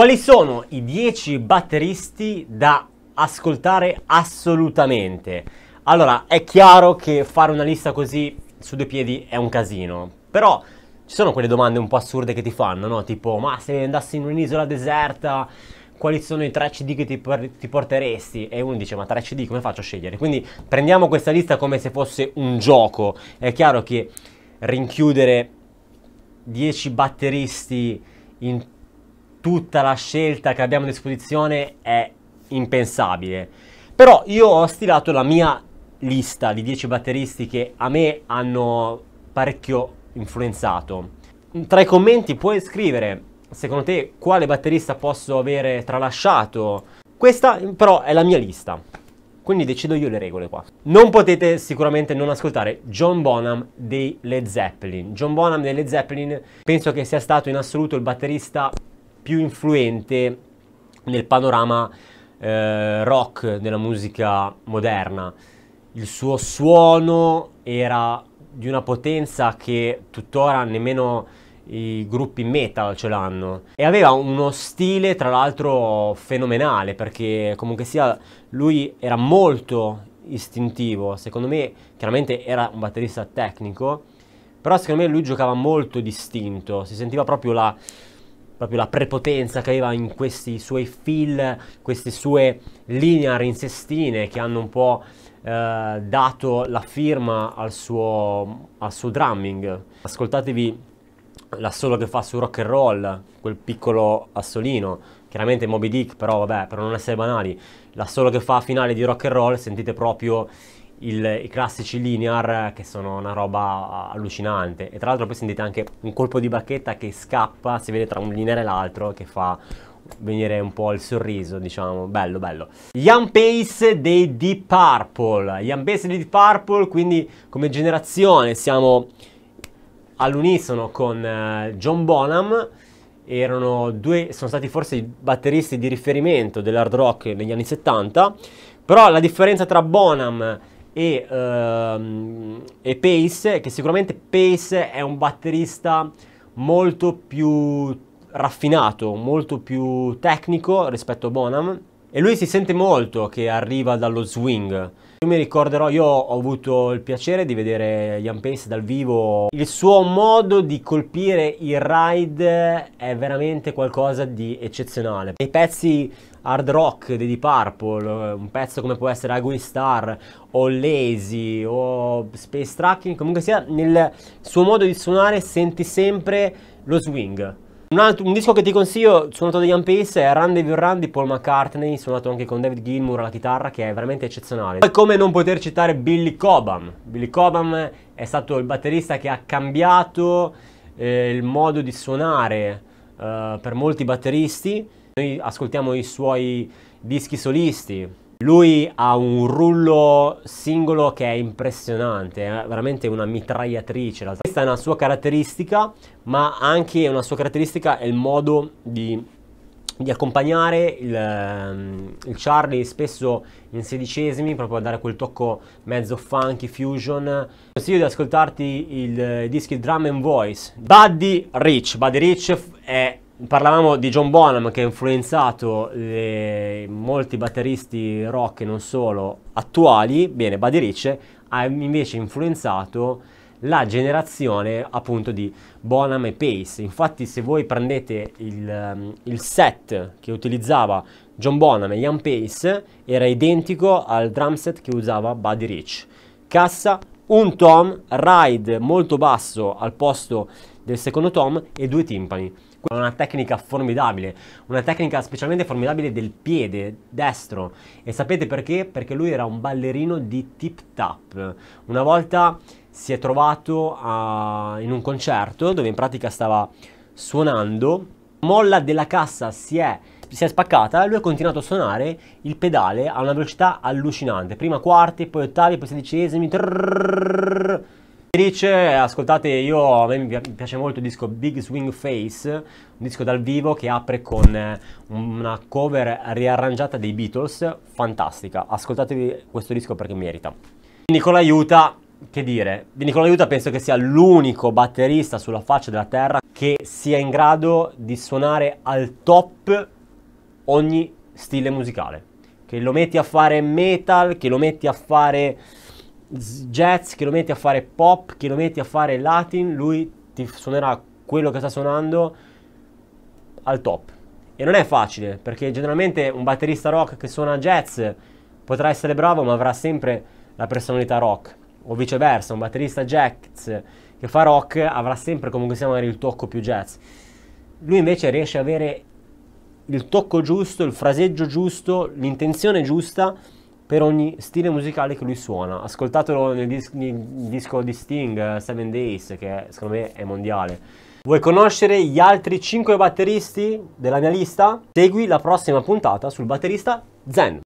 Quali sono i 10 batteristi da ascoltare assolutamente? Allora, è chiaro che fare una lista così su due piedi è un casino, però ci sono quelle domande un po' assurde che ti fanno, no? Tipo, ma se andassi in un'isola deserta, quali sono i 3 CD che ti, por- ti, porteresti? E uno dice, ma 3 CD come faccio a scegliere? Quindi prendiamo questa lista come se fosse un gioco. È chiaro che rinchiudere 10 batteristi in tutta la scelta che abbiamo a disposizione è impensabile. Però io ho stilato la mia lista di 10 batteristi che a me hanno parecchio influenzato. Tra i commenti puoi scrivere secondo te quale batterista posso avere tralasciato. Questa però è la mia lista. Quindi decido io le regole qua. Non potete sicuramente non ascoltare John Bonham dei Led Zeppelin. John Bonham dei Led Zeppelin penso che sia stato in assoluto il batterista più influente nel panorama eh, rock della musica moderna. Il suo suono era di una potenza che tuttora nemmeno i gruppi metal ce l'hanno e aveva uno stile tra l'altro fenomenale perché comunque sia lui era molto istintivo secondo me chiaramente era un batterista tecnico però secondo me lui giocava molto distinto si sentiva proprio la proprio la prepotenza che aveva in questi suoi fill, queste sue linear in sestine che hanno un po' eh, dato la firma al suo, al suo drumming. Ascoltatevi l'assolo che fa su rock and roll, quel piccolo assolino, chiaramente Moby Dick, però vabbè, per non essere banali, l'assolo che fa a finale di rock and roll sentite proprio il, i classici linear eh, che sono una roba allucinante e tra l'altro poi sentite anche un colpo di bacchetta che scappa, si vede tra un linear e l'altro che fa venire un po' il sorriso, diciamo, bello bello. Young Pace dei Deep Purple, Young Pace dei Deep Purple, quindi come generazione siamo all'unisono con eh, John Bonham, erano due, sono stati forse i batteristi di riferimento dell'hard rock negli anni 70, però la differenza tra Bonham e, uh, e Pace, che sicuramente Pace è un batterista molto più raffinato, molto più tecnico rispetto a Bonham e lui si sente molto che arriva dallo swing. Io mi ricorderò, io ho avuto il piacere di vedere Ian Pace dal vivo. Il suo modo di colpire il ride è veramente qualcosa di eccezionale. I pezzi hard rock di Deep Purple, un pezzo come può essere Agui Star o Lazy o Space Tracking, comunque sia, nel suo modo di suonare senti sempre lo swing un, altro, un, disco che ti consiglio, suonato dagli Ampis, è Randy Run di Paul McCartney, suonato anche con David Gilmour alla chitarra, che è veramente eccezionale. Poi come non poter citare Billy Cobham. Billy Cobham è stato il batterista che ha cambiato eh, il modo di suonare eh, per molti batteristi. Noi ascoltiamo i suoi dischi solisti, lui ha un rullo singolo che è impressionante, è eh, veramente una mitragliatrice. Questa è una sua caratteristica, ma anche una sua caratteristica è il modo di, di accompagnare il, ehm, il, Charlie spesso in sedicesimi, proprio a dare quel tocco mezzo funky fusion. Consiglio di ascoltarti il eh, disco Drum and Voice. Buddy Rich, Buddy Rich è Parlavamo di John Bonham che ha influenzato le, molti batteristi rock e non solo attuali, bene, Buddy Rich ha invece influenzato la generazione appunto di Bonham e Pace. Infatti se voi prendete il, il set che utilizzava John Bonham e Ian Pace era identico al drum set che usava Buddy Rich. Cassa, un tom, ride molto basso al posto del secondo tom e due timpani con una tecnica formidabile, una tecnica specialmente formidabile del piede destro. E sapete perché? Perché lui era un ballerino di tip tap. Una volta si è trovato a, in un concerto dove in pratica stava suonando, la molla della cassa si è si è spaccata e lui ha continuato a suonare il pedale a una velocità allucinante. Prima quarti, poi ottavi, poi sedicesimi. Trrr, Rich, ascoltate, io, a me mi piace molto il disco Big Swing Face, un disco dal vivo che apre con eh, una cover riarrangiata dei Beatles, fantastica. Ascoltatevi questo disco perché merita. Nicola Aiuta, che dire, Nicola Aiuta penso che sia l'unico batterista sulla faccia della terra che sia in grado di suonare al top ogni stile musicale. Che lo metti a fare metal, che lo metti a fare jazz, chi lo metti a fare pop, chi lo metti a fare latin, lui ti suonerà quello che sta suonando al top. E non è facile, perché generalmente un batterista rock che suona jazz potrà essere bravo, ma avrà sempre la personalità rock. O viceversa, un batterista jazz che fa rock avrà sempre comunque sia magari il tocco più jazz. Lui invece riesce ad avere il tocco giusto, il fraseggio giusto, l'intenzione giusta per ogni stile musicale che lui suona. Ascoltatelo nel, dis- nel disco di Sting, eh, Seven Days, che secondo me è mondiale. Vuoi conoscere gli altri 5 batteristi della mia lista? Segui la prossima puntata sul batterista Zen.